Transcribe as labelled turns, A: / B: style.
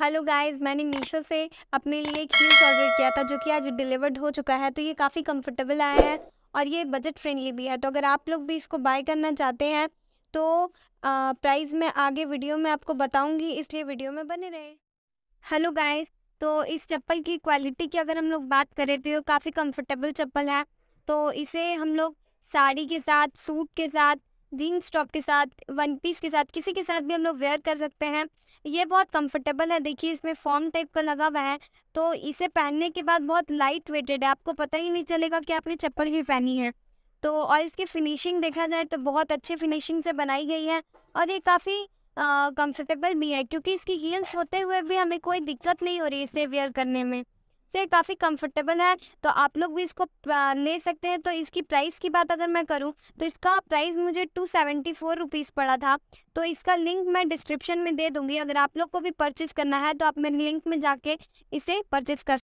A: hello guys मैंने मीशो से अपने लिए एक हील्स ऑर्डर किया था जो कि आज डिलीवर्ड हो चुका है तो ये काफ़ी कंफर्टेबल आया है और ये बजट फ्रेंडली भी है तो अगर आप लोग भी इसको बाय करना चाहते हैं तो प्राइस मैं आगे वीडियो में आपको बताऊंगी इसलिए वीडियो में बने रहे हेलो गाइज तो इस चप्पल की क्वालिटी की अगर हम लोग बात करें तो ये काफ़ी कम्फर्टेबल चप्पल है तो इसे हम लोग साड़ी के साथ सूट के साथ जीन्स टॉप के साथ वन पीस के साथ किसी के साथ भी हम लोग वेयर कर सकते हैं ये बहुत कंफर्टेबल है देखिए इसमें फॉर्म टाइप का लगा हुआ है तो इसे पहनने के बाद बहुत लाइट वेटेड है आपको पता ही नहीं चलेगा कि आपने चप्पल ही पहनी है तो और इसकी फिनिशिंग देखा जाए तो बहुत अच्छे फिनिशिंग से बनाई गई है और ये काफ़ी कम्फर्टेबल भी है क्योंकि इसकी हील्स होते हुए भी हमें कोई दिक्कत नहीं हो रही इसे वेयर करने में से काफ़ी कंफर्टेबल है तो आप लोग भी इसको ले सकते हैं तो इसकी प्राइस की बात अगर मैं करूं तो इसका प्राइस मुझे टू सेवेंटी फोर रुपीज़ पड़ा था तो इसका लिंक मैं डिस्क्रिप्शन में दे दूंगी अगर आप लोग को भी परचेज़ करना है तो आप मेरे लिंक में जाके इसे परचेज़ कर